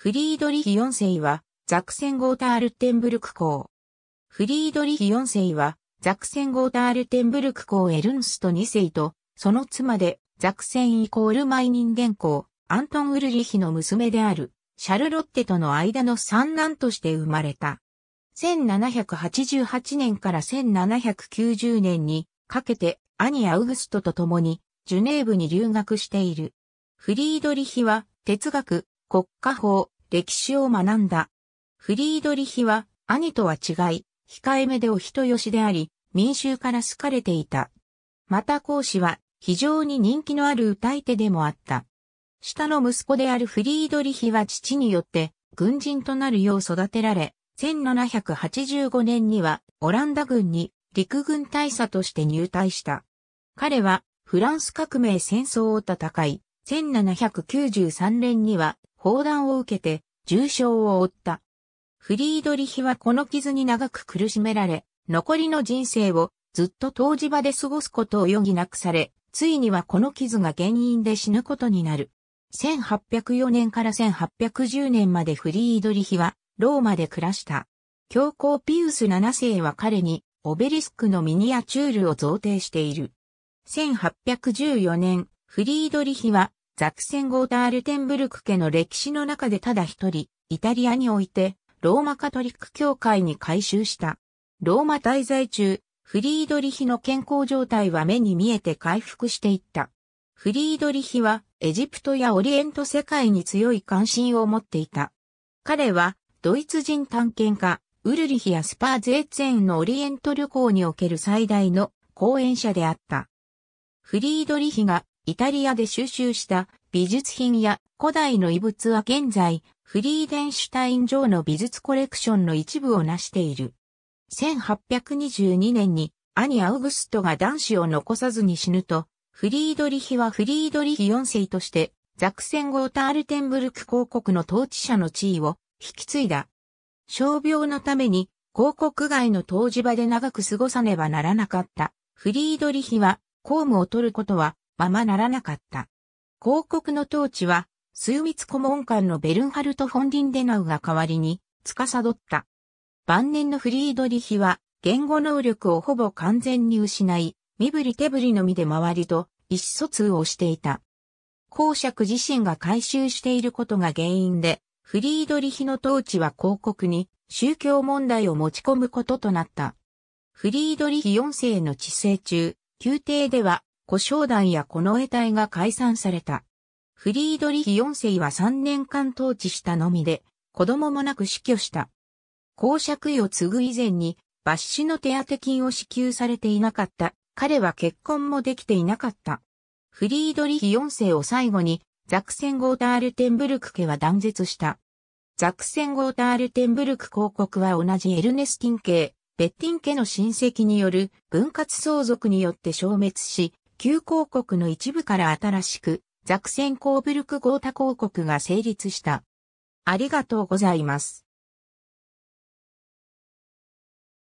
フリードリヒ4世は、ザクセンゴータールテンブルク公。フリードリヒ4世は、ザクセンゴータールテンブルク公エルンスト2世と、その妻で、ザクセンイコールマイ人間公、アントン・ウルリヒの娘である、シャルロッテとの間の三男として生まれた。1788年から1790年にかけて兄アウグストと共にジュネーブに留学している。フリードリヒは哲学、国家法、歴史を学んだ。フリードリヒは、兄とは違い、控えめでお人よしであり、民衆から好かれていた。また講師は、非常に人気のある歌い手でもあった。下の息子であるフリードリヒは父によって、軍人となるよう育てられ、1785年には、オランダ軍に陸軍大佐として入隊した。彼は、フランス革命戦争を戦い、1793年には砲弾を受けて重傷を負った。フリードリヒはこの傷に長く苦しめられ、残りの人生をずっと当時場で過ごすことを余儀なくされ、ついにはこの傷が原因で死ぬことになる。1804年から1810年までフリードリヒはローマで暮らした。教皇ピウス7世は彼にオベリスクのミニアチュールを贈呈している。1814年、フリードリヒはザクセン・ゴーター・ルテンブルク家の歴史の中でただ一人、イタリアにおいて、ローマカトリック教会に改修した。ローマ滞在中、フリードリヒの健康状態は目に見えて回復していった。フリードリヒはエジプトやオリエント世界に強い関心を持っていた。彼はドイツ人探検家、ウルリヒやスパーゼーツェンのオリエント旅行における最大の講演者であった。フリードリヒがイタリアで収集した美術品や古代の遺物は現在、フリーデンシュタイン城の美術コレクションの一部を成している。1822年に兄アウグストが男子を残さずに死ぬと、フリードリヒはフリードリヒ4世として、ザクセンゴータールテンブルク公国の統治者の地位を引き継いだ。傷病のために、広告外の湯治場で長く過ごさねばならなかった。フリードリヒは、公務を取ることはままならなかった。広告の統治は、枢密顧問官のベルンハルト・フォンリンデナウが代わりに、司った。晩年のフリードリヒは、言語能力をほぼ完全に失い、身振り手振りのみで周りと意思疎通をしていた。公爵自身が回収していることが原因で、フリードリヒの統治は広告に宗教問題を持ち込むこととなった。フリードリヒ4世の治世中、宮廷では古商団やこの絵体が解散された。フリードリヒ4世は3年間統治したのみで、子供もなく死去した。公爵位を継ぐ以前に、抜死の手当金を支給されていなかった。彼は結婚もできていなかった。フリードリヒ4世を最後に、ザクセンゴータールテンブルク家は断絶した。ザクセンゴータールテンブルク公国は同じエルネスティン系、ベッティン家の親戚による分割相続によって消滅し、旧公国の一部から新しく、ザクセンコーブルクゴータ公国が成立した。ありがとうございます。